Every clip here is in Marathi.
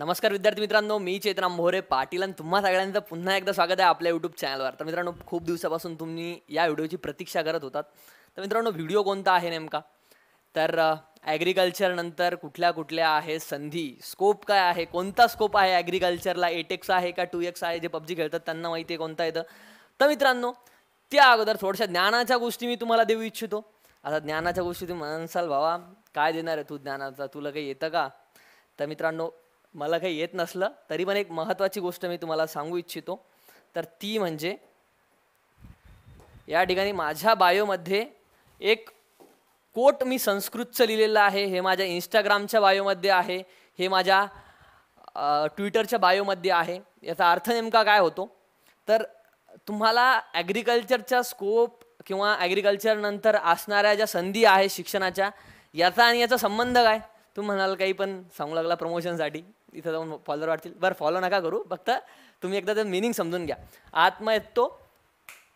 नमस्कार विद्यार्थी मित्रांनो मी चेतना मोहरे पाटील आणि तुम्हा सगळ्यांचं पुन्हा एकदा स्वागत आहे आपल्या यूट्यूब चॅनलवर तर मित्रांनो खूप दिवसापासून तुम्ही या व्हिडिओची प्रतीक्षा करत होतात तर मित्रांनो व्हिडिओ कोणता आहे नेमका तर ॲग्रिकल्चरनंतर कुठल्या कुठल्या आहे संधी स्कोप काय आहे कोणता स्कोप आहे ॲग्रिकल्चरला एट एक्स आहे का टू एक्स आहे जे पबजी खेळतात त्यांना माहिती आहे कोणता येतं तर मित्रांनो त्या अगोदर थोड्याशा ज्ञानाच्या गोष्टी मी तुम्हाला देऊ इच्छितो आता ज्ञानाच्या गोष्टी तुम्ही म्हणसाल भावा काय देणार आहे तू ज्ञानाचा तुला काही येतं का तर मित्रांनो मला काही येत नसलं तरी पण एक महत्त्वाची गोष्ट मी तुम्हाला सांगू इच्छितो तर ती म्हणजे या ठिकाणी माझ्या बायोमध्ये एक कोट मी संस्कृतचं लिहिलेलं आहे हे माझ्या इंस्टाग्रामच्या बायोमध्ये आहे हे माझ्या ट्विटरच्या बायोमध्ये आहे याचा अर्थ नेमका काय होतो तर तुम्हाला ॲग्रिकल्चरचा स्कोप किंवा ॲग्रिकल्चरनंतर असणाऱ्या ज्या संधी आहे शिक्षणाच्या याचा आणि याचा संबंध काय तुम्ही म्हणाल काही पण सांगू लागला प्रमोशनसाठी इथं जाऊन फॉलोअर वाढतील बरं फॉलो नका करू फक्त तुम्ही एकदा त्याचं मिनिंग समजून घ्या आत्मा येतो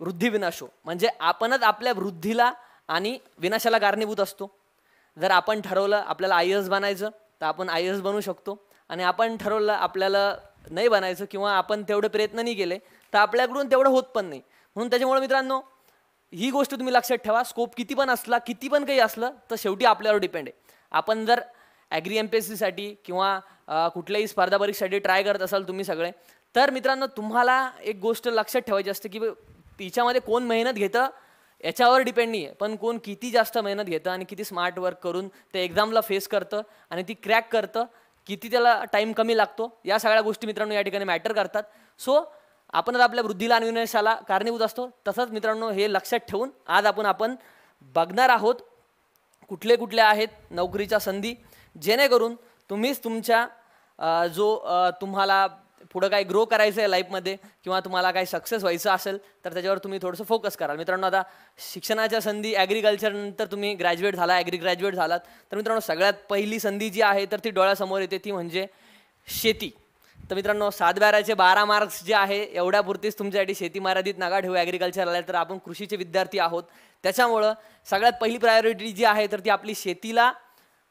विनाशो म्हणजे आपणच आपल्या वृद्धीला आणि विनाशाला कारणीभूत असतो जर आपण ठरवलं आपल्याला आय एस बनायचं तर आपण आय एस बनू शकतो आणि आपण ठरवलं आपल्याला नाही बनायचं किंवा आपण तेवढे प्रयत्न नाही केले तर आपल्याकडून तेवढं होत पण नाही म्हणून त्याच्यामुळे मित्रांनो ही गोष्ट तुम्ही लक्षात ठेवा स्कोप किती पण असला किती पण काही असलं तर शेवटी आपल्यावर डिपेंड आहे आपण जर ॲग्री एम पी एस सीसाठी किंवा कुठल्याही स्पर्धा परीक्षेसाठी ट्राय करत असाल तुम्ही सगळे तर मित्रांनो तुम्हाला एक गोष्ट लक्षात ठेवायची असते की तिच्यामध्ये कोण मेहनत घेतं याच्यावर डिपेंड नाही आहे पण कोण किती जास्त मेहनत घेतं आणि किती स्मार्ट वर्क करून ते एक्झामला फेस करतं आणि ती क्रॅक करतं किती त्याला टाईम कमी लागतो या सगळ्या गोष्टी मित्रांनो या ठिकाणी मॅटर करतात सो आपण आपल्या वृद्धीला आणि कारणीभूत असतो तसंच मित्रांनो हे लक्षात ठेवून आज आपण आपण बघणार आहोत कुठले कुठले आहेत नोकरीच्या संधी जेणेकरून तुम्हीच तुमच्या जो तुम्हाला पुढं काय ग्रो करायचं आहे लाईफमध्ये किंवा तुम्हाला काय सक्सेस व्हायचं असेल तर त्याच्यावर तुम्ही थोडंसं फोकस कराल मित्रांनो आता शिक्षणाच्या संधी ॲग्रिकल्चरनंतर तुम्ही ग्रॅज्युएट झाला ॲग्री ग्रॅज्युएट झालात तर मित्रांनो सगळ्यात पहिली संधी जी आहे तर ती डोळ्यासमोर येते ती म्हणजे शेती तर मित्रांनो बाराचे बारा मार्क्स जे आहे एवढ्यापुरतीच तुमच्यासाठी शेती मर्यादित नका ठेवू ॲग्रिकल्चर आले तर आपण कृषीचे विद्यार्थी आहोत त्याच्यामुळं सगळ्यात पहिली प्रायोरिटी जी आहे तर ती आपली शेतीला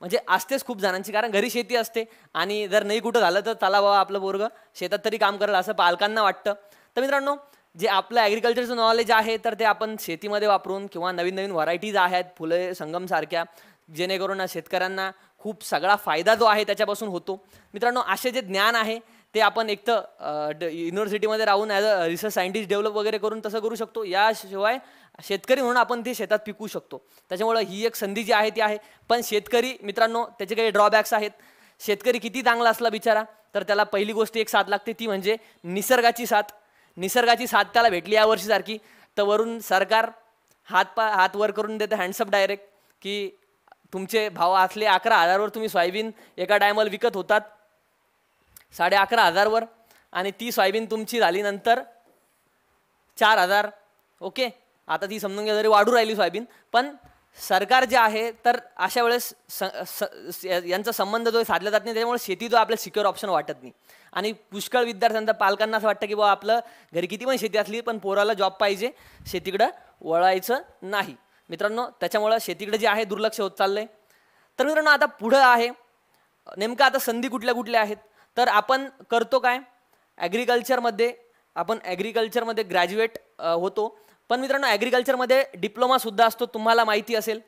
म्हणजे असतेच खूप जणांची कारण घरी शेती असते आणि जर नाही कुठं झालं तर चला बाबा आपलं बोरगं शेतात तरी काम करेल असं पालकांना वाटतं तर मित्रांनो जे आपलं ॲग्रिकल्चरचं नॉलेज आहे तर ते आपण शेतीमध्ये वापरून किंवा नवीन नवीन व्हरायटीज आहेत फुले संगमसारख्या जेणेकरून शेतकऱ्यांना खूप सगळा फायदा जो आहे त्याच्यापासून होतो मित्रांनो असे जे ज्ञान आहे ते आपण एक तर युनिव्हर्सिटीमध्ये राहून as a research scientist develop वगैरे करून तसं करू शकतो याशिवाय शेतकरी म्हणून आपण ते शेतात पिकू शकतो त्याच्यामुळं ही एक संधी जी आहे ती आहे पण शेतकरी मित्रांनो त्याचे काही ड्रॉबॅक्स आहेत शेतकरी किती चांगला असला बिचारा तर त्याला पहिली गोष्ट एक साथ लागते ती म्हणजे निसर्गाची साथ निसर्गाची साथ त्याला भेटली यावर्षीसारखी तर वरून सरकार हात पा हात वर करून देतं हँडसअप डायरेक्ट की तुमचे भाव असले अकरा हजारवर तुम्ही सोयाबीन एका डायमल विकत होतात साडे अकरा हजारवर आणि ती सोयाबीन तुमची झाली नंतर चार हजार ओके आता ती समजून घ्या जरी वाढू राहिली सोयाबीन पण सरकार जे आहे तर अशा वेळेस स, स, यांचा संबंध जो साधला जात नाही त्यामुळे शेती जो आपल्याला सिक्युअर ऑप्शन वाटत नाही आणि पुष्कळ विद्यार्थ्यांचा पालकांना असं वाटतं की बाबा आपलं घरी किती पण शेती असली पण पोराला जॉब पाहिजे शेतीकडं वळायचं नाही मित्रांनो त्याच्यामुळं शेतीकडे जे आहे दुर्लक्ष होत चाललं आहे तर मित्रांनो आता पुढं आहे नेमकं आता संधी कुठल्या कुठल्या आहेत तर आपण करतो काय ॲग्रिकल्चरमध्ये आपण ॲग्रिकल्चरमध्ये ग्रॅज्युएट होतो पण मित्रांनो ॲग्रिकल्चरमध्ये डिप्लोमासुद्धा असतो तुम्हाला माहिती असेल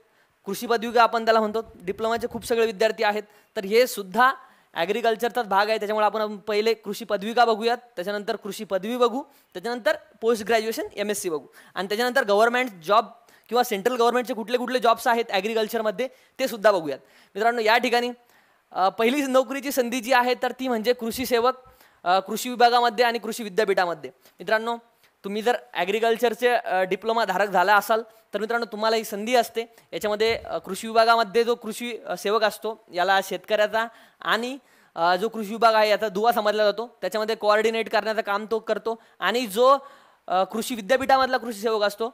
कृषी पदविका आपण त्याला म्हणतो डिप्लोमाचे खूप सगळे विद्यार्थी आहेत तर हे सुद्धा ॲग्रिकल्चरचाच भाग आहे त्याच्यामुळे आपण पहिले कृषी पदविका बघूयात त्याच्यानंतर कृषी पदवी बघू त्याच्यानंतर post graduation M S C बघू आणि त्याच्यानंतर गव्हर्मेंट जॉब किंवा सेंट्रल गव्हर्मेंटचे कुठले कुठले जॉब्स आहेत ॲग्रिकल्चरमध्ये ते सुद्धा बघूयात मित्रांनो या ठिकाणी पहिली नोकरीची संधी जी आहे तर ती म्हणजे कृषी सेवक कृषी विभागामध्ये आणि कृषी विद्यापीठामध्ये मित्रांनो तुम्ही जर ॲग्रिकल्चरचे डिप्लोमा धारक झाला असाल तर मित्रांनो तुम्हाला ही संधी असते याच्यामध्ये कृषी विभागामध्ये जो कृषी सेवक असतो याला शेतकऱ्याचा आणि जो कृषी विभाग आहे याचा दुवा समजला जातो त्याच्यामध्ये कोऑर्डिनेट करण्याचं काम तो करतो आणि जो कृषी विद्यापीठामधला कृषी सेवक असतो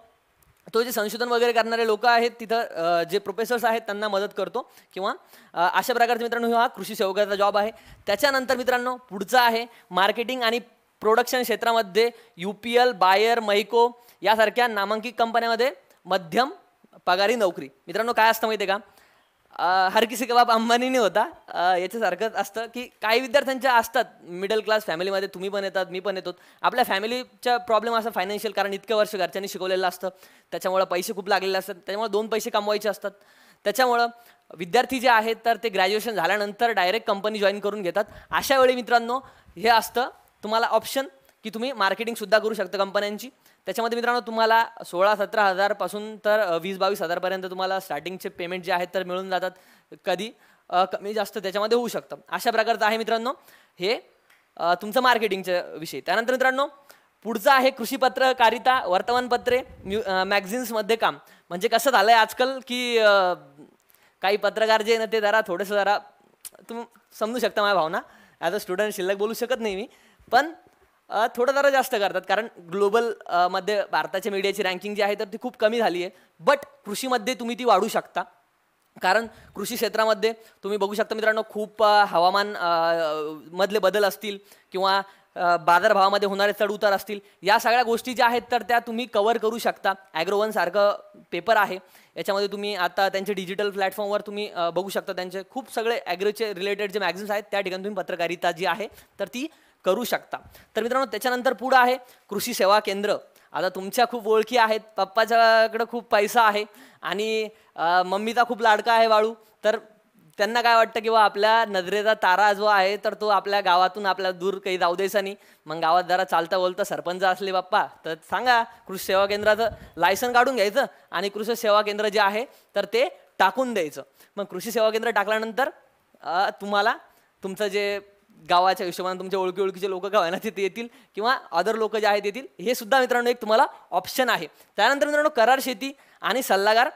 तो जे संशोधन वगैरे करणारे लोक आहेत तिथं जे प्रोफेसर्स आहेत त्यांना मदत करतो किंवा अशा प्रकारचे मित्रांनो हा कृषी सेवकाचा जॉब आहे त्याच्यानंतर मित्रांनो पुढचा आहे मार्केटिंग आणि प्रोडक्शन क्षेत्रामध्ये U P L Bayer Mahyco यासारख्या नामांकित कंपन्यामध्ये मध्यम पगारी नोकरी मित्रांनो काय असतं माहिती आहे का हर किसी कबाब अंबानीने होता याच्यासारखंच असतं की काही विद्यार्थ्यांच्या असतात मिडल क्लास फॅमिलीमध्ये तुम्ही पण येतात मी पण येतो आपल्या फॅमिलीचा प्रॉब्लेम असं फायनान्शियल कारण इतके वर्ष घरच्यांनी शिकवलेलं असतं त्याच्यामुळं पैसे खूप लागलेले असतात त्याच्यामुळे दोन पैसे कमवायचे असतात त्याच्यामुळं विद्यार्थी जे आहेत तर ते ग्रॅज्युएशन झाल्यानंतर डायरेक्ट कंपनी जॉईन करून घेतात अशा वेळी मित्रांनो हे असतं तुम्हाला ऑप्शन की तुम्ही मार्केटिंगसुद्धा करू शकता कंपन्यांची त्याच्यामध्ये मित्रांनो तुम्हाला सोळा सतरा हजारपासून तर वीस बावीस हजारपर्यंत तुम्हाला स्टार्टिंगचे पेमेंट जे आहेत तर मिळून जातात कधी कमी जास्त त्याच्यामध्ये होऊ शकतं अशा प्रकारचं आहे मित्रांनो हे तुमचं मार्केटिंगच्या विषय त्यानंतर मित्रांनो पुढचं आहे कृषीपत्रकारिता वर्तमानपत्रे न्यू मॅग्झिन्समध्ये काम म्हणजे कसं झालं आहे आजकाल की काही पत्रकार जे ना ते जरा थोडंसं जरा तुम समजू शकता माझ्या भावना ॲज अ स्टुडंट शिल्लक बोलू शकत नाही मी पण थोडं जरा जास्त करतात कारण ग्लोबलमध्ये भारताच्या मीडियाची रँकिंग जी आहे तर ती खूप कमी झाली आहे बट कृषीमध्ये तुम्ही ती वाढू शकता कारण कृषी क्षेत्रामध्ये तुम्ही बघू शकता मित्रांनो खूप हवामान मधले बदल असतील किंवा बाजारभावामध्ये होणारे चढउतार असतील या सगळ्या गोष्टी ज्या आहेत तर त्या तुम्ही कवर करू शकता ॲग्रोवन सारखं पेपर आहे याच्यामध्ये तुम्ही आता त्यांचे डिजिटल प्लॅटफॉर्मवर तुम्ही बघू शकता त्यांचे खूप सगळे ॲग्रोचे रिलेटेड जे मॅगझिन्स आहेत त्या ठिकाणी तुम्ही पत्रकारिता जी आहे तर ती करू शकता तर मित्रांनो त्याच्यानंतर पुढं आहे कृषी सेवा केंद्र आता तुमच्या खूप ओळखी आहेत पप्पाच्याकडं खूप पैसा आहे आणि मम्मीचा खूप लाडका आहे वाळू तर त्यांना काय वाटतं की बा आपल्या नजरेचा तारा जो आहे तर तो आपल्या गावातून आपल्या दूर काही जाऊ द्यायचा नाही मग गावात जरा चालता बोलता सरपंच असले बाप्पा तर सांगा कृषी सेवा केंद्राचं लायसन काढून घ्यायचं आणि कृषी सेवा केंद्र जे आहे तर ते टाकून द्यायचं मग कृषी सेवा केंद्र टाकल्यानंतर तुम्हाला तुमचं जे गावाच्या हिशोबाने तुमच्या ओळखी ओळखीचे लोक गावांना तिथे येतील किंवा अदर लोक जे आहेत येतील हे सुद्धा मित्रांनो एक तुम्हाला ऑप्शन आहे त्यानंतर मित्रांनो करार शेती आणि सल्लागार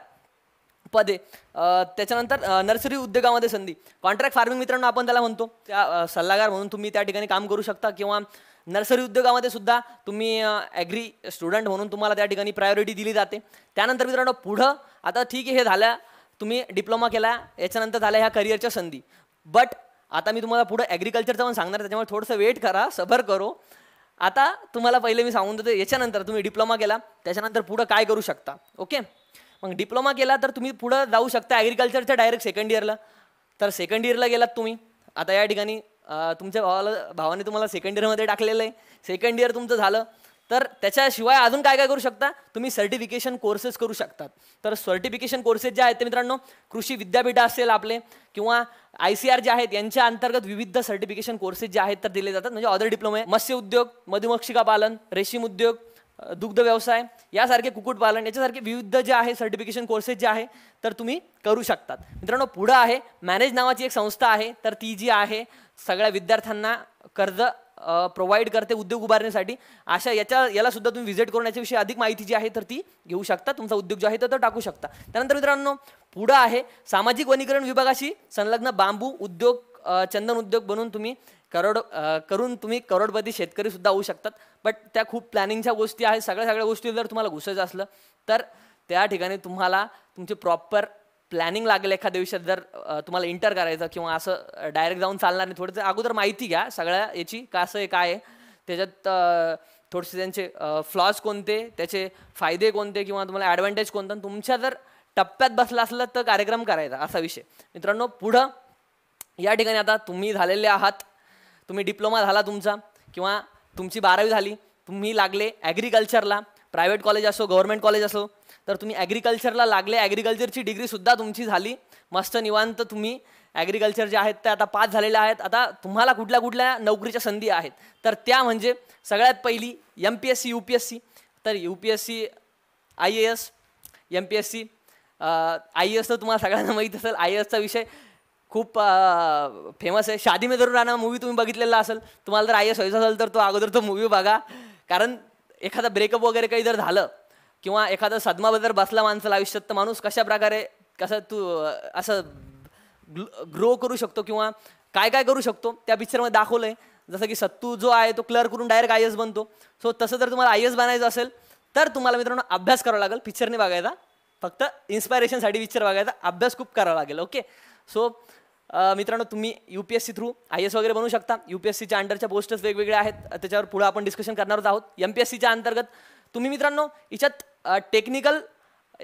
पदे त्याच्यानंतर नर्सरी उद्योगामध्ये संधी कॉन्ट्रॅक्ट फार्मिंग मित्रांनो आपण त्याला म्हणतो त्या सल्लागार म्हणून तुम्ही त्या ठिकाणी काम करू शकता किंवा नर्सरी उद्योगामध्ये सुद्धा तुम्ही ॲग्री स्टुडंट म्हणून तुम्हाला त्या ठिकाणी प्रायोरिटी दिली जाते त्यानंतर मित्रांनो पुढं आता ठीक आहे हे झालं तुम्ही डिप्लोमा केला याच्यानंतर झाल्या ह्या करिअरच्या संधी बट आता मी तुम्हाला पुढं ॲग्रिकल्चरचं पण सांगणार त्याच्यामुळे थोडंसं वेट करा सबर करो आता तुम्हाला पहिले मी सांगून देतो याच्यानंतर तुम्ही डिप्लोमा केला त्याच्यानंतर पुढं काय करू शकता ओके मग डिप्लोमा केला तर तुम्ही पुढं जाऊ शकता ॲग्रिकल्चरच्या डायरेक्ट सेकंड इयरला तर सेकंड इयरला गेलात तुम्ही आता या ठिकाणी तुमच्या भावाला भावाने तुम्हाला सेकंड इयरमध्ये टाकलेलं आहे सेकंड इयर तुमचं झालं तर त्याच्याशिवाय अजून काय काय करू शकता तुम्ही सर्टिफिकेशन कोर्सेस करू शकतात तर सर्टिफिकेशन कोर्सेस जे आहेत ते मित्रांनो कृषी विद्यापीठ असेल आपले किंवा आय सी आर जे आहेत यांच्या अंतर्गत विविध सर्टिफिकेशन कोर्सेस जे आहेत तर दिले जातात म्हणजे ऑदर डिप्लोमे मत्स्य उद्योग मधुमक्षिका पालन रेशीम उद्योग दुग्ध व्यवसाय यासारखे कुक्कुटपालन याच्यासारखे विविध जे आहे सर्टिफिकेशन कोर्सेस जे आहे तर तुम्ही करू शकतात मित्रांनो पुढं आहे मॅनेज नावाची एक संस्था आहे तर ती जी आहे सगळ्या विद्यार्थ्यांना कर्ज प्रोव्हाइड करते उद्योग उभारण्यासाठी अशा याच्या याला सुद्धा तुम्ही व्हिजिट करून याच्याविषयी अधिक माहिती जी आहे तर ती घेऊ शकता तुमचा उद्योग जो आहे तर तो टाकू शकता त्यानंतर मित्रांनो पुढं आहे सामाजिक वनीकरण विभागाशी संलग्न बांबू उद्योग चंदन उद्योग बनून तुम्ही करोड करून तुम्ही करोडपती शेतकरी सुद्धा होऊ शकतात बट त्या खूप प्लॅनिंगच्या गोष्टी आहेत सगळ्या सगळ्या गोष्टी जर तुम्हाला घुसायचं असलं तर त्या ठिकाणी तुम्हाला तुमचे प्रॉपर प्लॅनिंग लागेल एखाद्या विषयात जर तुम्हाला इंटर करायचं किंवा असं डायरेक्ट जाऊन चालणार नाही थोडंसं अगोदर माहिती घ्या सगळ्या याची कसं आहे काय आहे त्याच्यात थोडेसे त्यांचे फ्लॉज कोणते त्याचे फायदे कोणते किंवा तुम्हाला ॲडव्हान्टेज कोणतं तुमच्या जर टप्प्यात बसला असलं तर कार्यक्रम करायचा असा विषय मित्रांनो पुढं या ठिकाणी आता तुम्ही झालेले आहात तुम्ही डिप्लोमा झाला तुमचा किंवा तुमची बारावी झाली तुम्ही लागले ॲग्रिकल्चरला प्रायव्हेट कॉलेज असो गव्हर्नमेंट कॉलेज असो तर तुम्ही ॲग्रिकल्चरला लागले ॲग्रिकल्चरची डिग्रीसुद्धा तुमची झाली मस्त निवांत तुम्ही ॲग्रिकल्चर जे आहेत ते आता पास झालेल्या आहेत आता तुम्हाला कुठल्या कुठल्या नोकरीच्या संधी आहेत तर त्या म्हणजे सगळ्यात पहिली M P S C U P S C तर U P S C I A S M P S C I S तर तुम्हाला सगळ्यांना माहीत असेल आय एसचा विषय खूप फेमस आहे शादी मे जरूर राणा मूवी तुम्ही बघितलेला असेल तुम्हाला जर आय एस व्हायचं असेल तर तो अगोदर तो मूवी बघा कारण एखादा ब्रेकअप वगैरे काही जर झालं किंवा एखादा सदमाबद्दल बसला माणसाला आयुष्यात तर माणूस कशा प्रकारे कसं तू असं ग्रो करू शकतो किंवा काय काय करू शकतो त्या पिक्चरमध्ये दाखवलं आहे जसं की सत्तू जो आहे तो क्लर करून डायरेक्ट आय एस बनतो सो तसं जर तुम्हाला आय एस बनायचं असेल तर तुम्हाला मित्रांनो अभ्यास करावा लागेल पिक्चरने बघायचा फक्त इन्स्पायरेशनसाठी पिक्चर बघायचा अभ्यास खूप करावा लागेल ओके सो मित्रांनो तुम्ही U P S C through I S वगैरे बनू शकता यू पी एस सीच्या अंडरच्या पोस्टर्स वेगवेगळ्या आहेत त्याच्यावर पुढे आपण डिस्कशन करणारच आहोत एम पी एस सीच्या अंतर्गत तुम्ही मित्रांनो याच्यात टेक्निकल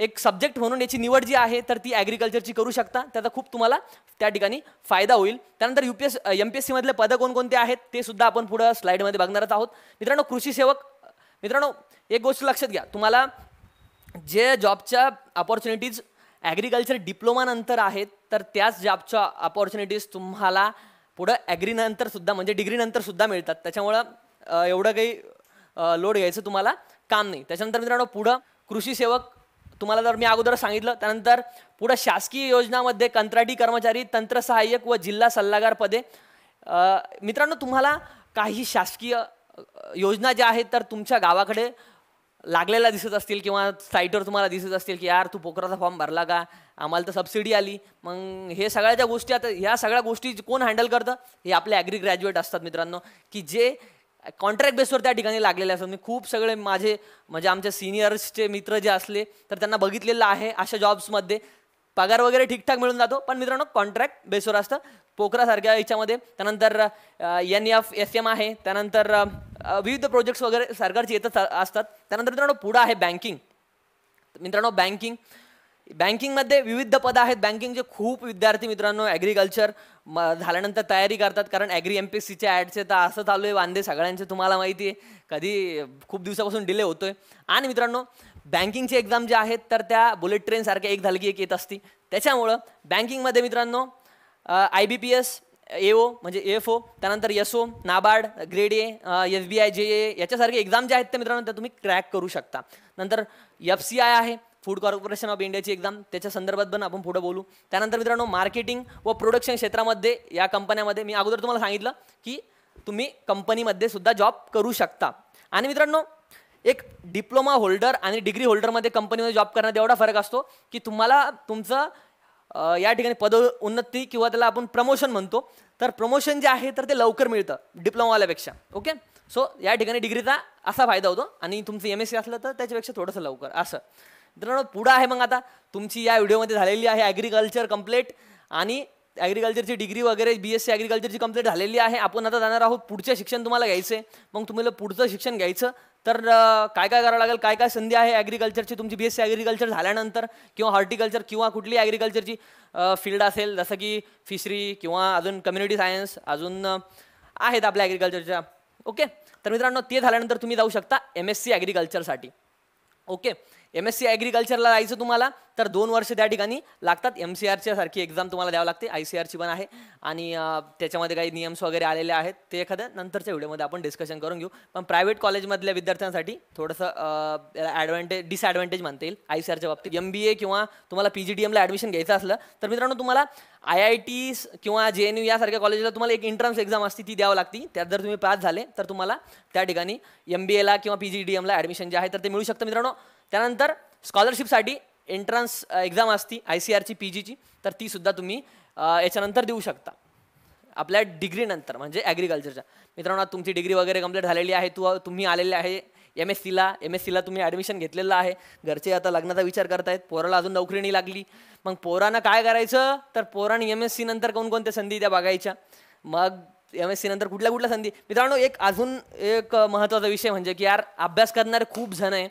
एक सब्जेक्ट म्हणून याची निवड जी आहे तर ती ॲग्रिकल्चरची करू शकता त्याचा खूप तुम्हाला त्या ठिकाणी फायदा होईल त्यानंतर U P S M P S सीमधले पदं कोणकोणते आहेत ते सुद्धा आपण पुढं स्लाईडमध्ये बघणारच आहोत मित्रांनो कृषी सेवक मित्रांनो एक गोष्ट लक्षात घ्या तुम्हाला जे जॉबच्या अपॉर्च्युनिटीज ॲग्रिकल्चर डिप्लोमानंतर आहेत तर त्याच जॉबच्या अपॉर्च्युनिटीज तुम्हाला पुढं ॲग्रीनंतरसुद्धा सुद्धा म्हणजे डिग्रीनंतर सुद्धा मिळतात त्याच्यामुळं एवढं काही लोड घ्यायचं तुम्हाला काम नाही त्याच्यानंतर मित्रांनो पुढं कृषी सेवक तुम्हाला जर मी अगोदर सांगितलं त्यानंतर पुढं शासकीय योजनामध्ये कंत्राटी कर्मचारी तंत्रसहाय्यक व जिल्हा सल्लागार पदे मित्रांनो तुम्हाला काही शासकीय योजना ज्या आहेत तर तुमच्या गावाकडे लागलेला दिसत असतील किंवा साईटवर तुम्हाला दिसत असतील की यार तू पोकराचा फॉर्म भरला का आम्हाला तर सबसिडी आली मग हे सगळ्या ज्या गोष्टी आता ह्या सगळ्या गोष्टी कोण हँडल करतं हे आपले ॲग्री ग्रॅज्युएट असतात मित्रांनो की जे कॉन्ट्रॅक्ट बेसवर त्या ठिकाणी लागलेले असतात मी खूप सगळे माझे म्हणजे आमच्या सिनियर्सचे मित्र जे असले तर त्यांना बघितलेलं आहे अशा जॉब्समध्ये पगार वगैरे ठीकठाक मिळून जातो पण मित्रांनो कॉन्ट्रॅक्ट बेसवर असतं पोकरासारख्या याच्यामध्ये त्यानंतर एन एफ एस एम आहे त्यानंतर विविध प्रोजेक्ट्स वगैरे सरकारचे येतच असतात त्यानंतर मित्रांनो पुढं आहे बँकिंग मित्रांनो बँकिंग बँकिंगमध्ये विविध पदं आहेत बँकिंगचे खूप विद्यार्थी मित्रांनो ॲग्रिकल्चर म झाल्यानंतर तयारी करतात कारण ॲग्री एम पी सीच्या ॲडचे तर असं चालू आहे वांदे सगळ्यांचे तुम्हाला माहिती आहे कधी खूप दिवसापासून डिले होतो आहे आणि मित्रांनो बँकिंगचे एक्झाम जे आहेत तर त्या बुलेट ट्रेनसारख्या एक झालकी एक येत असती त्याच्यामुळं बँकिंगमध्ये मित्रांनो I B P S A O म्हणजे एफ ओ त्यानंतर S O NABARD grade A S B I J A याच्यासारखे एक्झाम जे आहेत ते मित्रांनो त्या तुम्ही क्रॅक करू शकता नंतर एफ सी आय आहे फूड कॉर्पोरेशन ऑफ इंडियाची एक्झाम त्याच्या संदर्भात पण आपण पुढे बोलू त्यानंतर मित्रांनो मार्केटिंग व प्रोडक्शन क्षेत्रामध्ये या कंपन्यामध्ये मी अगोदर तुम्हाला सांगितलं की तुम्ही कंपनीमध्ये सुद्धा जॉब करू शकता आणि मित्रांनो एक डिप्लोमा होल्डर आणि डिग्री होल्डरमध्ये कंपनीमध्ये जॉब करण्यात एवढा फरक असतो की तुम्हाला तुमचं या ठिकाणी पद उन्नती किंवा त्याला आपण प्रमोशन म्हणतो तर प्रमोशन जे आहे तर ते लवकर मिळतं डिप्लोमावाल्यापेक्षा ओके सो या ठिकाणी डिग्रीचा असा फायदा होतो आणि तुमचं एम एस सी असलं तर त्याच्यापेक्षा थोडंसं लवकर असं मित्रांनो पुढं आहे मग आता तुमची या व्हिडिओमध्ये झालेली आहे ॲग्रिकल्चर कम्प्लीट आणि ॲग्रिकल्चरची डिग्री वगैरे बी एस सी ॲग्रिकल्चरची कंप्लीट झालेली आहे आपण आता जाणार आहोत पुढचे शिक्षण तुम्हाला घ्यायचं आहे मग तुम्हाला पुढचं शिक्षण घ्यायचं तर काय काय करावं लागेल काय काय संधी आहे ॲग्रिकल्चरची तुमची बी एस सी ॲग्रिकल्चर झाल्यानंतर किंवा हॉर्टिकल्चर किंवा कुठली ॲग्रिकल्चरची फील्ड असेल जसं की फिशरी किंवा अजून कम्युनिटी सायन्स अजून आहेत आपल्या ॲग्रिकल्चरच्या ओके तर मित्रांनो ते झाल्यानंतर तुम्ही जाऊ शकता एम एस सी ॲग्रिकल्चरसाठी ओके एम एस सी ॲग्रिकल्चरला जायचं तुम्हाला तर दोन वर्ष त्या ठिकाणी लागतात एम सी आरच्या सारखी एक्झाम तुम्हाला द्यावं लागते आय सी आरची पण आहे आणि त्याच्यामध्ये काही नियम्स वगैरे आलेले आहेत ते एखाद्या नंतरच्या व्हिडिओमध्ये आपण डिस्कशन करून घेऊ पण प्रायव्हेट कॉलेजमधल्या विद्यार्थ्यांसाठी थोडंसं याला ॲडव्हान्टेज डिसॲडव्हान्टेज म्हणता येईल आय सी आरच्या बाबतीत एम बी ए किंवा तुम्हाला पी जी डी एमला ॲडमिशन घ्यायचं असलं तर मित्रांनो तुम्हाला आय आय टी किंवा जे एन यू यासारख्या कॉलेजला तुम्हाला एक एंट्रन्स एक्झाम असते ती द्यावं लागती त्यात जर तुम्ही पास झाले तर तुम्हाला त्या ठिकाणी एम बी एला किंवा पी जी डी एमला ॲडमिशन जे आहे तर ते मिळू शकतं मित्रांनो त्यानंतर स्कॉलरशिपसाठी एंट्रन्स एक्झाम असती आय सी आरची पी जीची तर तीसुद्धा तुम्ही याच्यानंतर देऊ शकता आपल्या डिग्रीनंतर म्हणजे ॲग्रिकल्चरच्या मित्रांनो तुमची डिग्री वगैरे कंप्लीट झालेली आहे तू तुम्ही आलेले आहे एम एस सीला एम एस सीला तुम्ही ॲडमिशन घेतलेलं आहे घरचे आता लग्नाचा विचार करतायत पोराला अजून नोकरी नाही लागली मग पोरांना काय करायचं तर पोरांनी एम एस सी नंतर कोणकोणत्या संधी त्या बघायच्या मग एम एस सी नंतर कुठल्या कुठल्या संधी मित्रांनो एक अजून एक महत्त्वाचा विषय म्हणजे की यार अभ्यास करणारे खूप जण आहे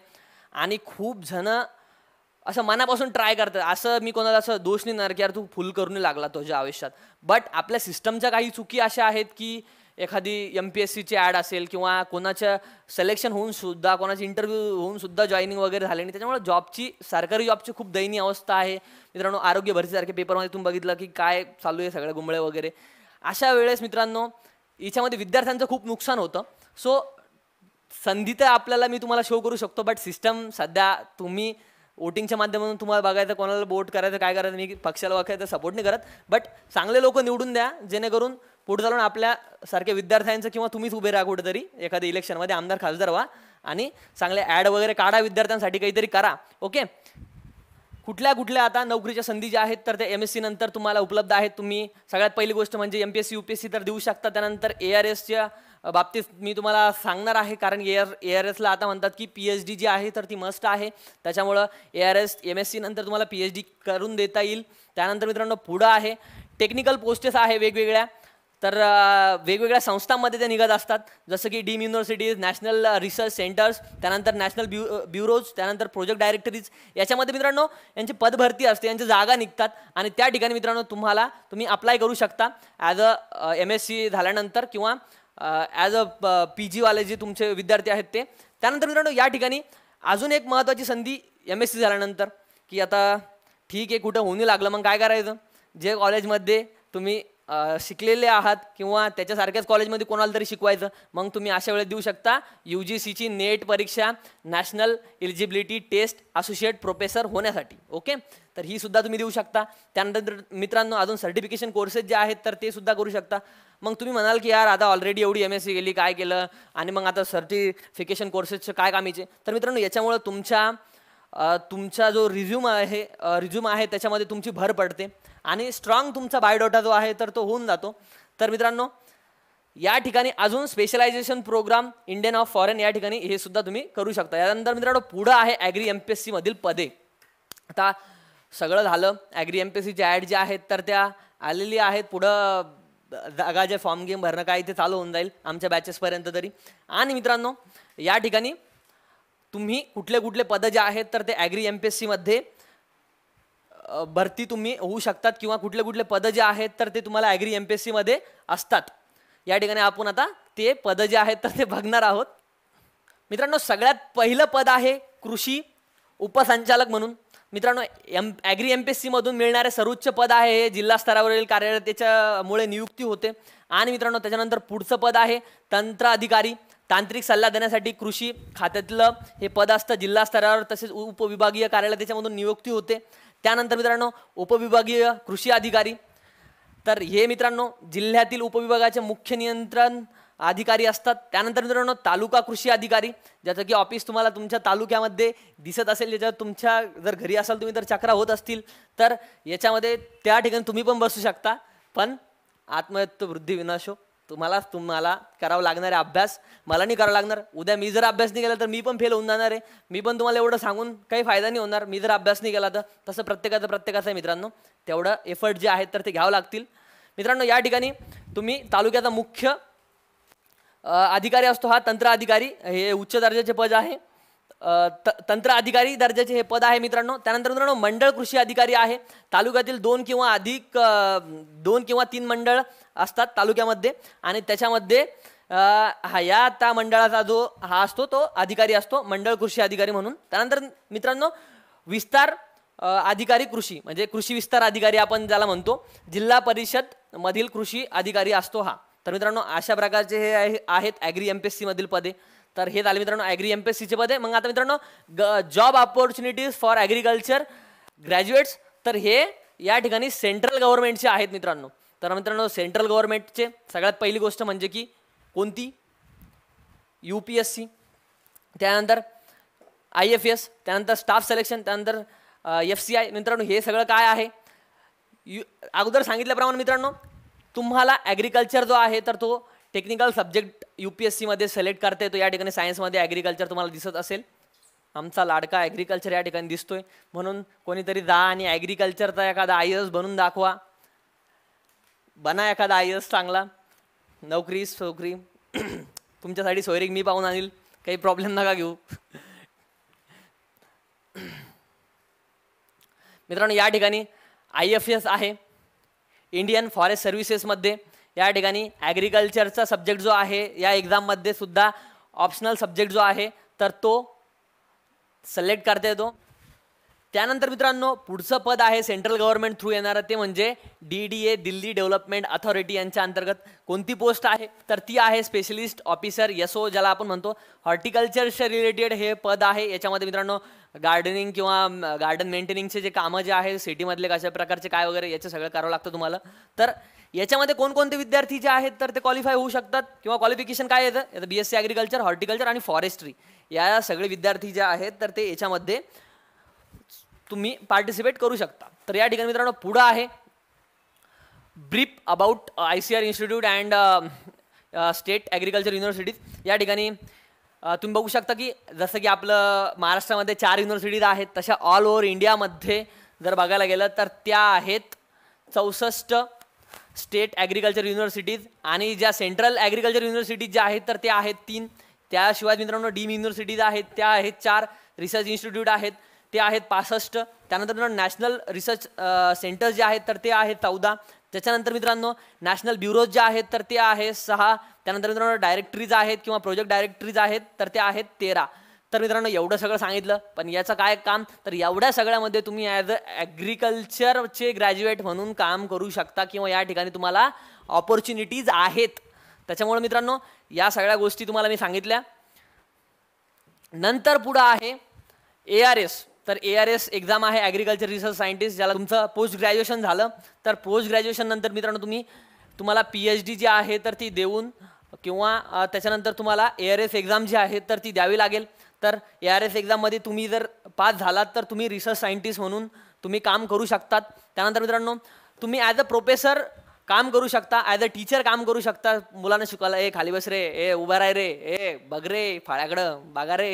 आणि खूप जण असं मनापासून ट्राय करतात असं मी कोणाला असं दोष नाही नार की यार तू फुल करून लागला तुझ्या आयुष्यात बट आपल्या सिस्टमच्या काही चुकी अशा आहेत की एखादी एम पी एस सीची ॲड असेल किंवा कोणाच्या सिलेक्शन होऊन सुद्धा कोणाचे इंटरव्ह्यू होऊन सुद्धा जॉईनिंग वगैरे झाले आणि त्याच्यामुळे जॉबची सरकारी जॉबची खूप दयनीय अवस्था आहे मित्रांनो आरोग्य भरतीसारखे पेपरमध्ये तुम्ही बघितलं की काय चालू आहे सगळ्या गुंबळे वगैरे अशा वेळेस मित्रांनो याच्यामध्ये विद्यार्थ्यांचं खूप नुकसान होतं सो संधी तर आपल्याला मी तुम्हाला शो करू शकतो बट सिस्टम सध्या तुम्ही वोटिंगच्या माध्यमातून तुम्हाला बघायचं कोणाला वोट करायचं काय करायचं मी पक्षाला वाखायचं सपोर्ट नाही करत बट चांगले लोक निवडून द्या जेणेकरून पुढे चालून आपल्या सारख्या विद्यार्थ्यांचं किंवा तुम्हीच उभे राहा कुठेतरी एखाद्या इलेक्शनमध्ये आमदार खासदार व्हा आणि चांगले ॲड वगैरे काढा विद्यार्थ्यांसाठी काहीतरी करा ओके कुठल्या कुठल्या आता नोकरीच्या संधी ज्या आहेत तर त्या एम एस सी नंतर तुम्हाला उपलब्ध आहेत तुम्ही सगळ्यात पहिली गोष्ट म्हणजे M P S C U P S C तर देऊ शकता त्यानंतर ए आर एसच्या बाबतीत मी तुम्हाला सांगणार आहे कारण एअर ए आर एसला आता म्हणतात की पी एच डी जी आहे तर ती मस्ट आहे त्याच्यामुळं A R S M S C नंतर तुम्हाला पी एच डी करून देता येईल त्यानंतर मित्रांनो पुढं आहे टेक्निकल पोस्टेस आहे वेगवेगळ्या तर वेगवेगळ्या संस्थांमध्ये ते निघत असतात जसं की deemed universities national research centers त्यानंतर नॅशनल ब्यु ब्युरोज त्यानंतर प्रोजेक्ट डायरेक्टरीज याच्यामध्ये मित्रांनो यांची पदभरती असते यांच्या जागा निघतात आणि त्या ठिकाणी मित्रांनो तुम्हाला तुम्ही अप्लाय करू शकता as a M S C झाल्यानंतर किंवा ॲज अ पी जीवाले जे तुमचे विद्यार्थी आहेत ते त्यानंतर मित्रांनो या ठिकाणी अजून एक महत्त्वाची संधी एम एस सी झाल्यानंतर की आता ठीक आहे कुठं होऊन लागलं मग काय करायचं जे कॉलेजमध्ये तुम्ही शिकलेले आहात किंवा त्याच्यासारख्याच कॉलेजमध्ये कोणाला तरी शिकवायचं मग तुम्ही अशा वेळेस देऊ शकता यू जी सीची नेट परीक्षा national eligibility test associate professor होण्यासाठी ओके तर ही सुद्धा तुम्ही देऊ शकता त्यानंतर मित्रांनो अजून सर्टिफिकेशन कोर्सेस जे आहेत तर ते सुद्धा करू शकता मग तुम्ही म्हणाल की यार आता ऑलरेडी एवढी एम एस सी गेली काय केलं आणि मग आता सर्टिफिकेशन कोर्सेसचं काय कामीचे तर मित्रांनो याच्यामुळं तुमच्या तुमचा जो रिझ्यूम आहे रिझ्यूम आहे त्याच्यामध्ये तुमची भर पडते आणि स्ट्रॉंग तुमचा बायोडोटा जो आहे तर तो होऊन जातो तर मित्रांनो या ठिकाणी अजून specialization program Indian of foreign या ठिकाणी हे सुद्धा तुम्ही करू शकता यानंतर मित्रांनो पुढं आहे ॲग्री एम पी एस सीमधील पदे आता सगळं झालं ॲग्री एम पी एस सीच्या ॲड जे आहेत तर त्या आलेली आहेत पुढं जागा जे फॉर्म गेम भरणं काय ते चालू होऊन जाईल आमच्या बॅचेसपर्यंत तरी आणि मित्रांनो या ठिकाणी तुम्ही कुठले कुठले पद जे आहेत तर ते ॲग्री एम पी एस सीमध्ये भरती तुम्ही होऊ शकतात किंवा कुठले कुठले पद जे आहेत तर ते तुम्हाला ॲग्री एम पी एस सीमध्ये असतात या ठिकाणी आपण आता ते पद जे आहेत तर ते बघणार आहोत मित्रांनो सगळ्यात पहिलं पद आहे कृषी उपसंचालक म्हणून मित्रांनो M agri M P S सीमधून मिळणारे सर्वोच्च पद आहे हे जिल्हा स्तरावरील कार्यालय त्याच्यामुळे नियुक्ती होते आणि मित्रांनो त्याच्यानंतर पुढचं पद आहे तंत्र अधिकारी तांत्रिक सल्ला देण्यासाठी कृषी खात्यातलं हे पद असतं जिल्हा स्तरावर तसेच उपविभागीय कार्यालय त्याच्यामधून नियुक्ती होते त्यानंतर मित्रांनो उपविभागीय कृषी अधिकारी तर हे मित्रांनो जिल्ह्यातील उपविभागाचे मुख्य नियंत्रण अधिकारी असतात त्यानंतर मित्रांनो तालुका कृषी अधिकारी ज्याचं की ऑफिस तुम्हाला तुमच्या तालुक्यामध्ये दिसत असेल ज्याच्यावर तुमच्या जर घरी असाल तुम्ही तर चक्रा होत असतील तर याच्यामध्ये त्या ठिकाणी तुम्ही पण बसू शकता पण आत्महत्या वृद्धी विनाशो तुम्हाला तुम्हाला करावं लागणार आहे अभ्यास मला नाही करावा लागणार उद्या मी जर अभ्यास नाही केला तर मी पण फेल होऊन जाणार आहे मी पण तुम्हाला एवढं सांगून काही फायदा नाही होणार मी जर अभ्यास नाही केला तर तसं प्रत्येकाचं प्रत्येकाचं आहे मित्रांनो तेवढं एफर्ट जे आहेत तर ते घ्यावं लागतील मित्रांनो या ठिकाणी तुम्ही तालुक्याचा मुख्य अधिकारी असतो हा तंत्र अधिकारी हे उच्च दर्जाचे पद आहे तंत्र अधिकारी दर्जाचे हे पद आहे मित्रांनो त्यानंतर मित्रांनो मंडळ कृषी अधिकारी आहे तालुक्यातील दोन किंवा अधिक दोन किंवा तीन मंडळ असतात तालुक्यामध्ये आणि त्याच्यामध्ये हा या त्या मंडळाचा जो हा असतो तो अधिकारी असतो मंडळ कृषी अधिकारी म्हणून त्यानंतर मित्रांनो विस्तार अधिकारी कृषी म्हणजे कृषी विस्तार अधिकारी आपण ज्याला म्हणतो जिल्हा परिषद मधील कृषी अधिकारी असतो हा तर मित्रांनो अशा प्रकारचे हे आहेत ॲग्री एम पी एस सीमधील पदे तर हे झाले मित्रांनो ॲग्री एम पी एस सीचेमध्ये मग आता मित्रांनो job opportunities for agriculture graduates तर हे या ठिकाणी सेंट्रल गव्हर्नमेंटचे आहेत मित्रांनो तर मित्रांनो सेंट्रल गव्हर्नमेंटचे सगळ्यात पहिली गोष्ट म्हणजे की कोणती यू पी एस सी त्यानंतर आय एफ एस त्यानंतर स्टाफ सिलेक्शन त्यानंतर एफ सी आय मित्रांनो हे सगळं काय आहे यू अगोदर सांगितल्याप्रमाणे मित्रांनो तुम्हाला ॲग्रिकल्चर जो आहे तर तो technical subject U P S सीमध्ये सिलेक्ट करता येतो या ठिकाणी सायन्समध्ये ॲग्रिकल्चर तुम्हाला दिसत असेल आमचा लाडका ॲग्रिकल्चर या ठिकाणी दिसतोय म्हणून कोणीतरी जा आणि ॲग्रिकल्चरचा एखादा आय एस बनून दाखवा बना एखादा आय एस चांगला नोकरी सोकरी तुमच्यासाठी सोयरीक मी पाहून आणील काही प्रॉब्लेम नका घेऊ मित्रांनो या ठिकाणी आय एफ एस आहे इंडियन फॉरेस्ट सर्व्हिसेसमध्ये या ठिकाणी ॲग्रिकल्चरचा सब्जेक्ट जो आहे या एक्झाममध्ये सुद्धा ऑप्शनल सब्जेक्ट जो आहे तर तो सिलेक्ट करता येतो त्यानंतर मित्रांनो पुढचं पद आहे सेंट्रल गव्हर्नमेंट थ्रू येणारं ते म्हणजे D D A Delhi development authority यांच्या अंतर्गत कोणती पोस्ट आहे तर ती आहे स्पेशलिस्ट ऑफिसर यसो ज्याला आपण म्हणतो हॉर्टिकल्चरशी रिलेटेड हे पद आहे याच्यामध्ये मित्रांनो गार्डनिंग किंवा गार्डन मेंटेनिंगचे जे कामं जे आहे सिटीमधले कशा प्रकारचे काय वगैरे याचं सगळं करावं लागतं तुम्हाला तर याच्यामध्ये कोणकोणते विद्यार्थी जे आहेत तर ते क्वालिफाय होऊ शकतात किंवा क्वालिफिकेशन काय येतं B S C agriculture horticulture आणि फॉरेस्ट्री या सगळे विद्यार्थी जे आहेत तर ते याच्यामध्ये तुम्ही पार्टिसिपेट करू शकता तर या ठिकाणी मित्रांनो पुढं आहे brief about I C R institute and state agriculture universities या ठिकाणी तुम्ही बघू शकता की जसं की आपलं महाराष्ट्रामध्ये चार युनिव्हर्सिटीज आहेत तशा ऑल ओव्हर इंडियामध्ये जर बघायला गेलं तर त्या आहेत चौसष्ट स्टेट ॲग्रिकल्चर युनिव्हर्सिटीज आणि ज्या सेंट्रल ॲग्रिकल्चर युनिव्हर्सिटीज ज्या आहेत तर त्या आहेत तीन त्याशिवाय मित्रांनो डीम युनिव्हर्सिटीज आहेत त्या आहेत चार रिसर्च इन्स्टिट्यूट आहेत ते आहेत पासष्ट त्यानंतर नॅशनल रिसर्च सेंटर्स जे आहेत तर ते आहेत चौदा त्याच्यानंतर मित्रांनो नॅशनल ब्युरोज जे आहेत तर ते आहे सहा त्यानंतर मित्रांनो डायरेक्टरीज आहेत किंवा प्रोजेक्ट डायरेक्टरीज आहेत तर ते आहेत तेरा तर मित्रांनो एवढं सगळं सांगितलं पण याचं काय काम तर एवढ्या सगळ्यामध्ये तुम्ही ॲज अ ॲग्रिकल्चरचे ग्रॅज्युएट म्हणून काम करू शकता किंवा या ठिकाणी तुम्हाला ऑपॉर्च्युनिटीज आहेत त्याच्यामुळे मित्रांनो या सगळ्या गोष्टी तुम्हाला मी सांगितल्या नंतर पुढं आहे ए आर एस तर ए आर एस एक्झाम आहे ॲग्रिकल्चर रिसर्च सायंटिस्ट ज्याला तुमचं पोस्ट ग्रॅज्युएशन झालं तर पोस्ट ग्रॅज्युएशन नंतर मित्रांनो तुम्ही तुम्हाला पी एच डी जी आहे तर ती देऊन किंवा त्याच्यानंतर तुम्हाला ए आर एस एक्झाम जी आहे तर ती द्यावी लागेल तर ए आर एस एक्झाममध्ये तुम्ही जर पास झालात तर तुम्ही रिसर्च सायंटिस्ट म्हणून तुम्ही काम करू शकतात त्यानंतर मित्रांनो तुम्ही ॲज अ प्रोफेसर काम करू शकता ॲज अ टीचर काम करू शकता मुलांना शिकवायला ए खाली बस रे ए उभा राय रे ए बघ रे फाळ्याकडं बागा रे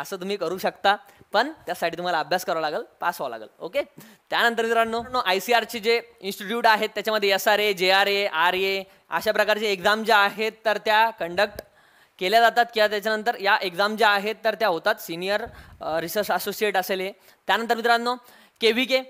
असं तुम्ही करू शकता पण त्यासाठी तुम्हाला अभ्यास करावा लागेल पास व्हावं लागेल ओके त्यानंतर मित्रांनो आय सी आरचे जे इन्स्टिट्यूट आहेत त्याच्यामध्ये एस आर ए जे आर ए आर ए अशा प्रकारचे एक्झाम ज्या आहेत तर त्या कंडक्ट केल्या जातात किंवा त्याच्यानंतर या एक्झाम ज्या आहेत तर त्या होतात सिनियर रिसर्च असोसिएट असेल हे त्यानंतर मित्रांनो K V K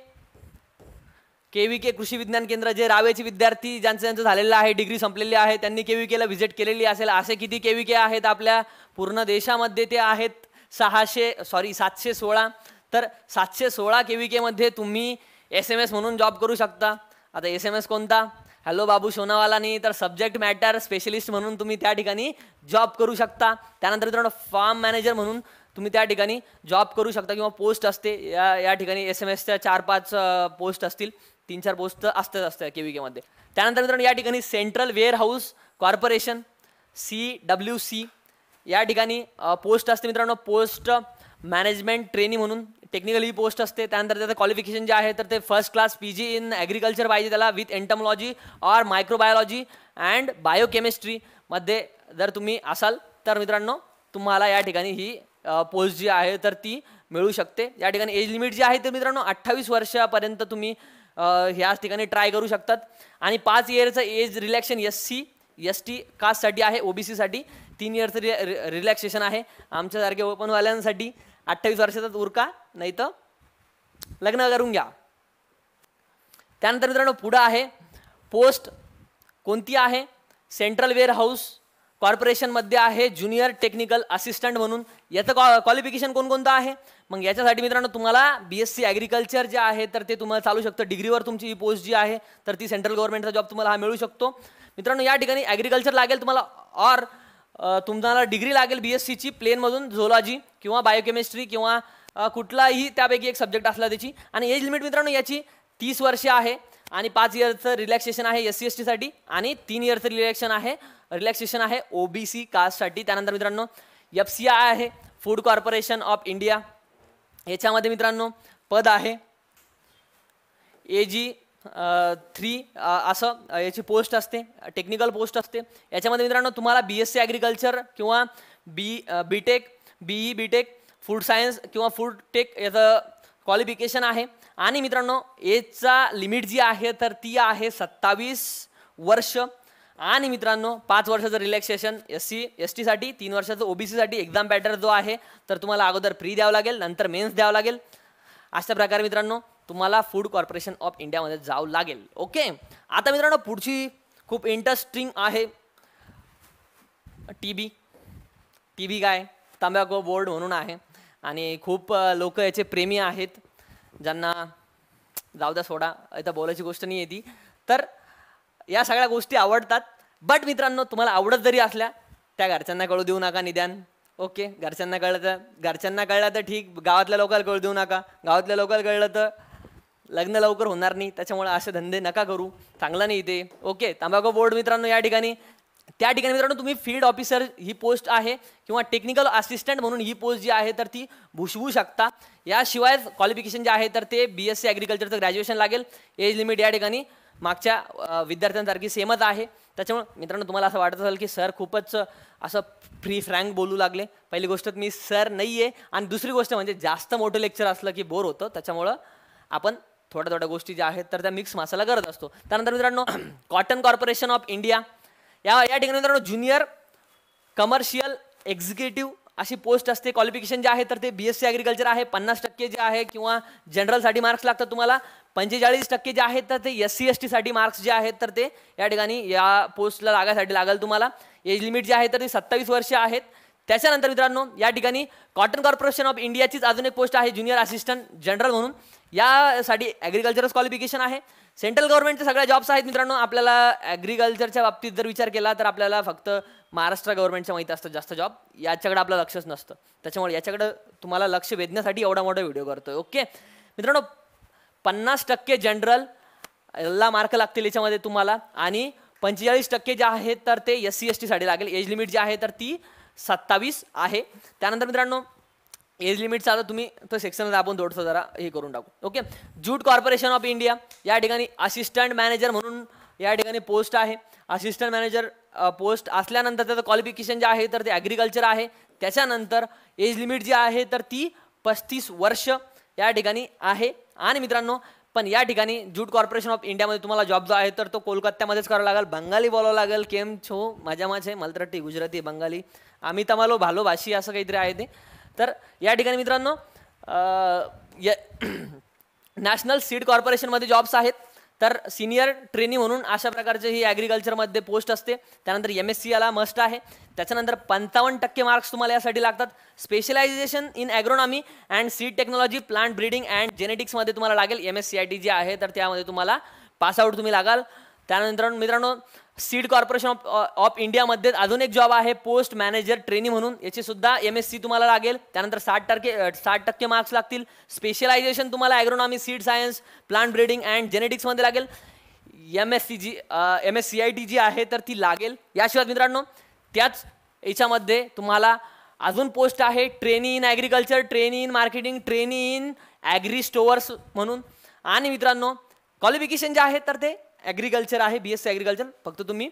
K V K कृषी विज्ञान केंद्र जे रावेचे विद्यार्थी ज्यांचं ज्यांचं झालेलं आहे डिग्री संपलेली आहे त्यांनी के व्ही केला व्हिजिट केलेली असेल असे किती के व्ही के आहेत आपल्या पूर्ण देशामध्ये ते आहेत सहाशे सॉरी सातशे सोळा तर सातशे सोळा के व्ही केमध्ये तुम्ही एस एम एस म्हणून जॉब करू शकता आता एस एम एस कोणता हॅलो बाबू सोनावालानी तर सब्जेक्ट मॅटर स्पेशलिस्ट म्हणून तुम्ही त्या ठिकाणी जॉब करू शकता त्यानंतर मित्रांनो फार्म मॅनेजर म्हणून तुम्ही त्या ठिकाणी जॉब करू शकता किंवा पोस्ट असते या या ठिकाणी एस एम एसच्या चार पाच पोस्ट असतील तीन चार पोस्ट असतंच असतात के व्ही केमध्ये त्यानंतर मित्रांनो या ठिकाणी central warehouse corporation C W C या ठिकाणी पोस्ट असते मित्रांनो पोस्ट मॅनेजमेंट ट्रेनिंग म्हणून टेक्निकल ही पोस्ट असते त्यानंतर त्याचं क्वालिफिकेशन जे आहे तर ते first class P G in agriculture पाहिजे त्याला with entomology or microbiology and बायोकेमिस्ट्रीमध्ये जर तुम्ही असाल तर मित्रांनो तुम्हाला या ठिकाणी ही पोस्ट जी आहे तर ती मिळू शकते या ठिकाणी एज लिमिट जी आहे तर मित्रांनो अठ्ठावीस वर्षापर्यंत तुम्ही ह्या ठिकाणी ट्राय करू शकतात आणि पाच इयरचं age relaxation S C S T कास्टसाठी आहे सीसाठी तीन इयरचं रि रिलॅक्सेशन आहे आमच्यासारख्या ओपनवाल्यांसाठी अठ्ठावीस वर्षाचाच उरका नाही तर लग्न करून घ्या त्यानंतर मित्रांनो पुढं आहे पोस्ट कोणती आहे सेंट्रल वेअर हाऊस कॉर्पोरेशनमध्ये आहे ज्युनियर टेक्निकल असिस्टंट म्हणून याचं कॉ क्वालिफिकेशन कोणकोणतं आहे मग याच्यासाठी मित्रांनो तुम्हाला बी एस सी ॲग्रिकल्चर जे आहे तर ते तुम्हाला चालू शकतं डिग्रीवर तुमची ही पोस्ट जी आहे तर ती सेंट्रल गव्हर्नमेंटचा जॉब तुम्हाला हा मिळू शकतो मित्रांनो या ठिकाणी ॲग्रिकल्चर लागेल तुम्हाला और तुम्हाला डिग्री लागेल बी एस सीची प्लेनमधून झोलॉजी किंवा बायोकेमिस्ट्री किंवा कुठलाही त्यापैकी एक सब्जेक्ट असला त्याची आणि एज लिमिट मित्रांनो याची तीस वर्षे आहे आणि पाच इयरचं रिलॅक्सेशन आहे एस सी एस टीसाठी आणि तीन इयरचं रिलॅक्शन आहे रिलॅक्सेशन आहे ओ बी सी कास्टसाठी त्यानंतर मित्रांनो एफ सी आय आहे फूड कॉर्पोरेशन ऑफ इंडिया याच्यामध्ये मित्रांनो पद आहे ए जी थ्री असं याची पोस्ट असते टेक्निकल पोस्ट असते याच्यामध्ये मित्रांनो तुम्हाला बी एस सी ॲग्रिकल्चर किंवा B B tech B E B tech food science किंवा फूड टेक याचं क्वालिफिकेशन आहे आणि मित्रांनो एजचा लिमिट जी आहे तर ती आहे सत्तावीस वर्ष आणि मित्रांनो पाच वर्षाचं रिलॅक्सेशन एस सी एस टीसाठी तीन वर्षाचं ओबीसीसाठी एक्झाम पॅटर्न जो आहे तर तुम्हाला अगोदर प्री द्यावं लागेल नंतर मेन्स द्यावं लागेल अशा प्रकारे मित्रांनो तुम्हाला फूड कॉर्पोरेशन ऑफ इंडियामध्ये जावं लागेल ओके आता मित्रांनो पुढची खूप इंटरेस्टिंग आहे टी बी टी बी काय तंबाखू बोर्ड म्हणून आहे आणि खूप लोक याचे प्रेमी आहेत ज्यांना जाऊ द्या सोडा इथं बोलायची गोष्ट नाही आहे तर या सगळ्या गोष्टी आवडतात बट मित्रांनो तुम्हाला आवडत जरी असल्या त्या घरच्यांना कळू देऊ नका निदान ओके घरच्यांना कळलं तर घरच्यांना कळलं तर ठीक गावातल्या लोकांना कळू देऊ नका गावातल्या लोकांना कळलं तर लग्न लवकर होणार नाही त्याच्यामुळे असे धंदे नका करू चांगला नाही इथे ओके तंबाखू बोर्ड मित्रांनो या ठिकाणी त्या ठिकाणी मित्रांनो तुम्ही फील्ड ऑफिसर ही पोस्ट आहे किंवा टेक्निकल असिस्टंट म्हणून ही पोस्ट जी आहे तर ती भूषवू शकता याशिवाय क्वालिफिकेशन जे आहे तर ते बी एस सी ॲग्रिकल्चरचं ग्रॅज्युएशन लागेल एज लिमिट या ठिकाणी मागच्या विद्यार्थ्यांसारखी सेमच आहे त्याच्यामुळे मित्रांनो तुम्हाला असं वाटत असेल की सर खूपच असं फ्री फ्रँक बोलू लागले पहिली गोष्ट मी सर नाही आहे आणि दुसरी गोष्ट म्हणजे जास्त मोठं लेक्चर असलं की बोर होतं त्याच्यामुळं आपण थोड्या थोड्या गोष्टी ज्या आहेत तर त्या मिक्स मसाला करत असतो त्यानंतर मित्रांनो कॉटन कॉर्पोरेशन ऑफ इंडिया या या ठिकाणी मित्रांनो ज्युनियर कमर्शियल एक्झिक्युटिव्ह अशी पोस्ट असते क्वालिफिकेशन जे आहे तर ते बी एस सी ॲग्रिकल्चर आहे पन्नास टक्के जे आहे किंवा जनरलसाठी मार्क्स लागतात तुम्हाला पंचेचाळीस टक्के जे आहेत तर ते एस सी एस टीसाठी मार्क्स जे आहेत तर ते या ठिकाणी या पोस्टला लागायसाठी लागेल तुम्हाला एज लिमिट जे आहे तर ते सत्तावीस वर्ष आहेत त्याच्यानंतर मित्रांनो या ठिकाणी कॉटन कॉर्पोरेशन ऑफ इंडियाचीच अजून एक पोस्ट आहे ज्युनियर असिस्टंट जनरल म्हणून यासाठी ॲग्रिकल्चरच क्वालिफिकेशन आहे सेंट्रल गव्हर्नमेंटचे सगळ्या जॉब्स आहेत मित्रांनो आपल्याला ॲग्रिकल्चरच्या बाबतीत जर विचार केला तर आपल्याला फक्त महाराष्ट्र गव्हर्नमेंटच्या माहिती असतं जास्त जॉब याच्याकडे आपलं लक्षच नसतं त्याच्यामुळे याच्याकडे तुम्हाला लक्ष वेधण्यासाठी एवढा मोठा व्हिडिओ करतोय ओके मित्रांनो पन्नास टक्के जनरल ला मार्क लागतील याच्यामध्ये तुम्हाला आणि पंचेचाळीस टक्के जे आहेत तर ते एस सी एस टीसाठी लागेल एज लिमिट जी आहे तर ती सत्तावीस आहे त्यानंतर मित्रांनो एज लिमिटचा आता तुम्ही तर सेक्शनला आपण थोडंसं जरा हे करून टाकू okay jute corporation of India या ठिकाणी असिस्टंट मॅनेजर म्हणून या ठिकाणी पोस्ट आहे असिस्टंट मॅनेजर पोस्ट असल्यानंतर त्याचं क्वालिफिकेशन जे आहे तर ते ॲग्रिकल्चर आहे त्याच्यानंतर एज लिमिट जी आहे तर ती पस्तीस वर्ष या ठिकाणी आहे आणि मित्रांनो पण या ठिकाणी जूट कॉर्पोरेशन ऑफ इंडियामध्ये तुम्हाला जॉब जो आहे तर तो कोलकात्यामध्येच करावा लागेल बंगाली बोलावं लागेल केम छो माझ्या माझे मलतरट्टी गुजराती बंगाली आम्ही तमालो भालो भाषी असं काहीतरी आहे ते तर या ठिकाणी मित्रांनो नॅशनल सीड कॉर्पोरेशनमध्ये जॉब्स आहेत तर सिनियर ट्रेनी म्हणून अशा प्रकारचे ही ॲग्रिकल्चरमध्ये पोस्ट असते त्यानंतर एम एस सी याला मस्ट आहे त्याच्यानंतर पंचावन्न टक्के मार्क्स तुम्हाला यासाठी लागतात specialization in agronomy and seed technology plant breeding and जेनेटिक्समध्ये तुम्हाला लागेल M S C I T जी आहे तर त्यामध्ये तुम्हाला पासआउट तुम्ही लागाल त्यानंतर मित्रांनो सीड कॉर्पोरेशन ऑफ ऑफ इंडियामध्ये अजून एक जॉब आहे पोस्ट मॅनेजर ट्रेनिंग म्हणून याची सुद्धा एम एस सी तुम्हाला लागेल त्यानंतर साठ टक्के साठ टक्के मार्क्स लागतील स्पेशलायझेशन तुम्हाला agronomy seed science plant breeding and जेनेटिक्समध्ये लागेल एम एस सी जी M S C I T जी आहे तर ती लागेल याशिवाय मित्रांनो त्याच याच्यामध्ये तुम्हाला अजून पोस्ट आहे training in agriculture training in marketing training in agri stores म्हणून आणि मित्रांनो क्वालिफिकेशन जे आहे तर ते ॲग्रिकल्चर आहे बी एस सी ॲग्रिकल्चर फक्त तुम्ही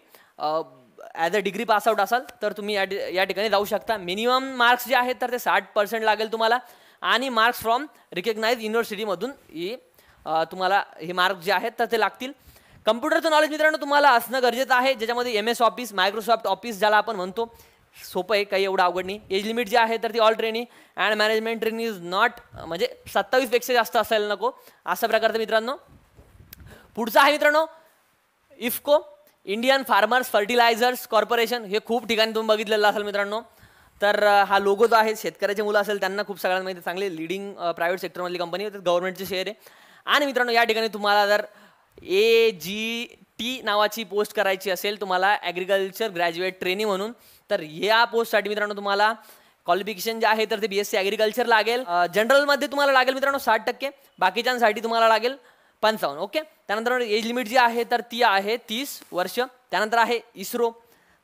ॲज अ डिग्री पासआउट असाल तर तुम्ही या ठिकाणी जाऊ शकता मिनिमम मार्क्स जे आहेत तर ते साठ पर्सेंट लागेल तुम्हाला आणि मार्क्स फ्रॉम रिकग्नाइज युनिव्हर्सिटीमधून ही तुम्हाला हे मार्क्स जे आहेत तर ते लागतील कम्प्युटरचं नॉलेज मित्रांनो तुम्हाला असणं गरजेचं आहे ज्याच्यामध्ये M S office Microsoft office ज्याला आपण म्हणतो सोपं आहे काही एवढं अवघड नाही एज लिमिट जे आहे तर ती all training and management training is not म्हणजे सत्तावीसपेक्षा जास्त असायला नको असा प्रकारचं मित्रांनो पुढचा आहे मित्रांनो IFFCO Indian farmers fertilizers corporation हे खूप ठिकाणी तुम्ही बघितलेलं असेल मित्रांनो तर हा लोगो जो आहे शेतकऱ्याचे मुलं असेल त्यांना खूप सगळ्यांना माहिती चांगली लिडिंग प्रायव्हेट सेक्टरमधली कंपनी गव्हर्नमेंटचे शेअर आहे आणि मित्रांनो या ठिकाणी तुम्हाला जर ए जी टी नावाची पोस्ट करायची असेल तुम्हाला ॲग्रिकल्चर ग्रॅज्युएट ट्रेनिंग म्हणून तर या पोस्टसाठी मित्रांनो तुम्हाला क्वालिफिकेशन जे आहे तर ते बी एस सी ॲग्रिकल्चर लागेल जनरलमध्ये तुम्हाला लागेल मित्रांनो साठ टक्के बाकीच्यांसाठी तुम्हाला लागेल पंचावन्न ओके त्यानंतर एज लिमिट जी आहे तर ती आहे तीस वर्ष त्यानंतर आहे इस्रो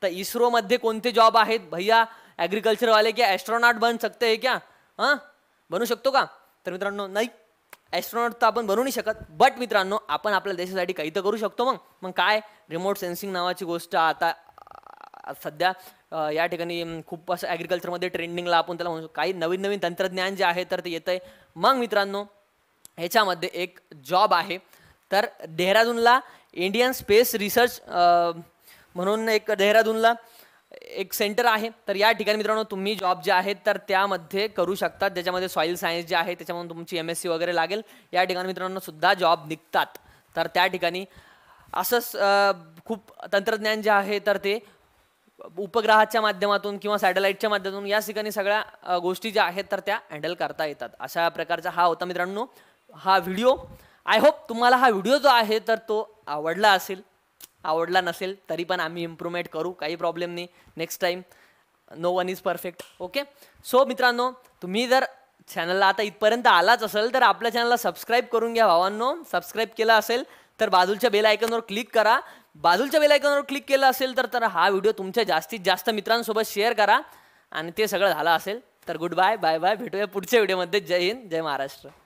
तर इस्रोमध्ये कोणते जॉब आहेत भैया ॲग्रिकल्चरवाले की ॲस्ट्रॉनॉट बन सकते हे क्या हां बनू शकतो का तर मित्रांनो नाही ॲस्ट्रॉनॉट तर आपण बनवू नाही शकत बट मित्रांनो आपण आपल्या देशासाठी काही तर करू शकतो मग मग काय रिमोट सेन्सिंग नावाची गोष्ट आता सध्या या ठिकाणी खूप असं ॲग्रिकल्चरमध्ये ट्रेंडिंगला आपण त्याला म्हणू काही नवीन नवीन तंत्रज्ञान जे आहे तर ते येतं आहे मग मित्रांनो ह्याच्यामध्ये एक जॉब आहे तर देहरादूनला इंडियन स्पेस रिसर्च म्हणून एक देहरादूनला एक सेंटर आहे तर या ठिकाणी मित्रांनो तुम्ही जॉब जे आहेत तर त्यामध्ये करू शकता ज्याच्यामध्ये सॉईल सायन्स जे आहे त्याच्यामधून तुमची एम एस सी वगैरे लागेल या ठिकाणी मित्रांनो सुद्धा जॉब निघतात तर त्या ठिकाणी असंच खूप तंत्रज्ञान जे आहे तर ते उपग्रहाच्या माध्यमातून किंवा सॅटेलाईटच्या माध्यमातून या ठिकाणी सगळ्या गोष्टी ज्या आहेत तर त्या हँडल करता येतात अशा प्रकारचा हा होता मित्रांनो हा व्हिडिओ आय होप तुम्हाला हा व्हिडिओ जो आहे तर तो आवडला असेल आवडला नसेल तरी पण आम्ही इम्प्रूव्हमेंट करू काही प्रॉब्लेम नाही next time no one is perfect okay so मित्रांनो तुम्ही जर चॅनलला आता इथपर्यंत आलाच असेल तर आपल्या चॅनलला सबस्क्राईब करून घ्या भावांनो सबस्क्राईब केला असेल तर बाजूच्या बेल आयकॉनवर क्लिक करा बाजूच्या बेल आयकनवर क्लिक केलं असेल तर तर हा व्हिडिओ तुमच्या जास्तीत जास्त मित्रांसोबत शेअर करा आणि ते सगळं झालं असेल तर गुड बाय बाय बाय भेटूया पुढच्या व्हिडिओमध्ये जय हिंद जय महाराष्ट्र